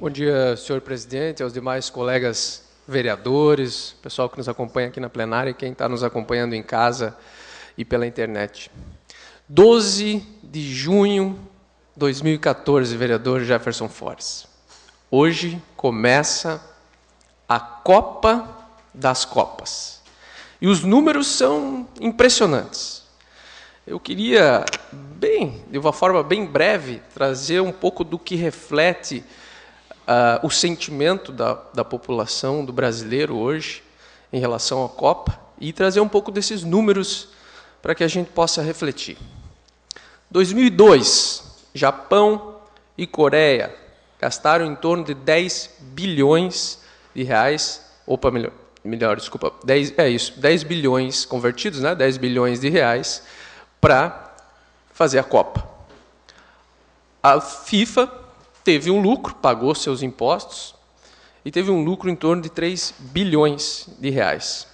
Bom dia, senhor presidente, aos demais colegas vereadores, pessoal que nos acompanha aqui na plenária e quem está nos acompanhando em casa e pela internet. 12 de junho de 2014, vereador Jefferson Fortes. Hoje começa a Copa das Copas. E os números são impressionantes. Eu queria, bem, de uma forma bem breve, trazer um pouco do que reflete ah, o sentimento da, da população, do brasileiro hoje, em relação à Copa, e trazer um pouco desses números para que a gente possa refletir. 2002, Japão e Coreia gastaram em torno de 10 bilhões de reais, opa, melhor, melhor desculpa, 10, é isso, 10 bilhões convertidos, né, 10 bilhões de reais, para fazer a Copa. A FIFA teve um lucro, pagou seus impostos e teve um lucro em torno de 3 bilhões de reais.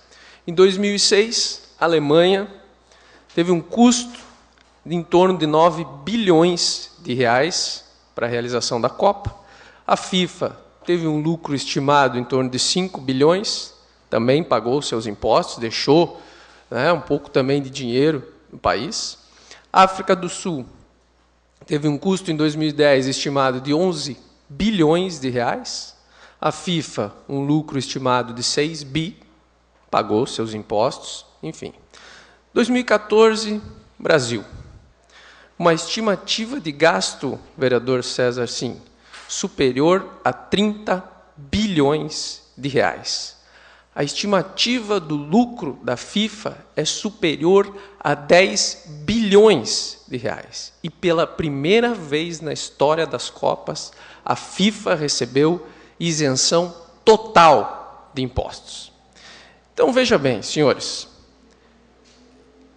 Em 2006, a Alemanha teve um custo de em torno de 9 bilhões de reais para a realização da Copa. A FIFA teve um lucro estimado em torno de 5 bilhões, também pagou seus impostos, deixou né, um pouco também de dinheiro no país. A África do Sul teve um custo em 2010 estimado de 11 bilhões de reais. A FIFA, um lucro estimado de 6 bi, pagou seus impostos, enfim. 2014, Brasil. Uma estimativa de gasto, vereador César Sim, superior a 30 bilhões de reais a estimativa do lucro da FIFA é superior a 10 bilhões de reais. E pela primeira vez na história das Copas, a FIFA recebeu isenção total de impostos. Então veja bem, senhores,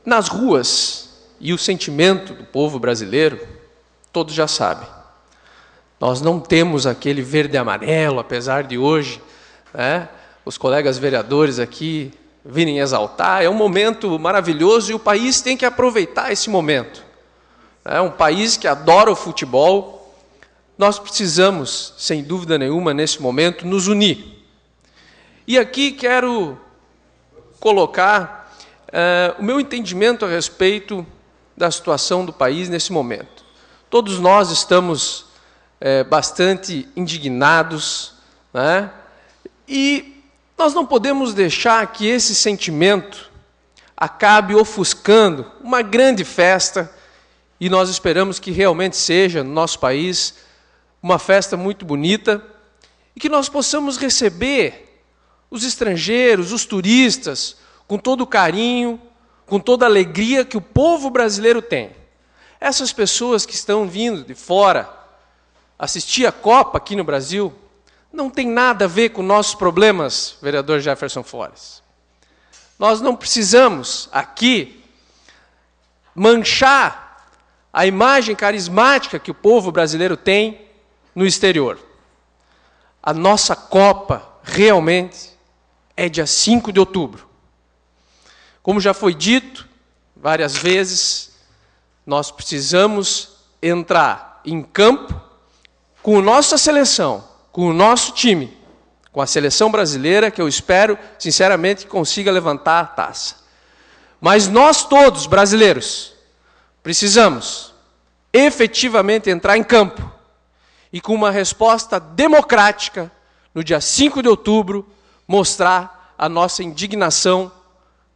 nas ruas e o sentimento do povo brasileiro, todos já sabem. Nós não temos aquele verde amarelo, apesar de hoje, né? os colegas vereadores aqui virem exaltar. É um momento maravilhoso e o país tem que aproveitar esse momento. É um país que adora o futebol. Nós precisamos, sem dúvida nenhuma, nesse momento, nos unir. E aqui quero colocar uh, o meu entendimento a respeito da situação do país nesse momento. Todos nós estamos uh, bastante indignados, né? e nós não podemos deixar que esse sentimento acabe ofuscando uma grande festa, e nós esperamos que realmente seja no nosso país uma festa muito bonita, e que nós possamos receber os estrangeiros, os turistas, com todo o carinho, com toda a alegria que o povo brasileiro tem. Essas pessoas que estão vindo de fora assistir a Copa aqui no Brasil, não tem nada a ver com nossos problemas, vereador Jefferson Flores. Nós não precisamos aqui manchar a imagem carismática que o povo brasileiro tem no exterior. A nossa Copa realmente é dia 5 de outubro. Como já foi dito várias vezes, nós precisamos entrar em campo com nossa seleção com o nosso time, com a seleção brasileira, que eu espero, sinceramente, que consiga levantar a taça. Mas nós todos, brasileiros, precisamos efetivamente entrar em campo e, com uma resposta democrática, no dia 5 de outubro, mostrar a nossa indignação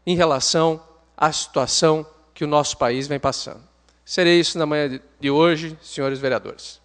em relação à situação que o nosso país vem passando. Serei isso na manhã de hoje, senhores vereadores.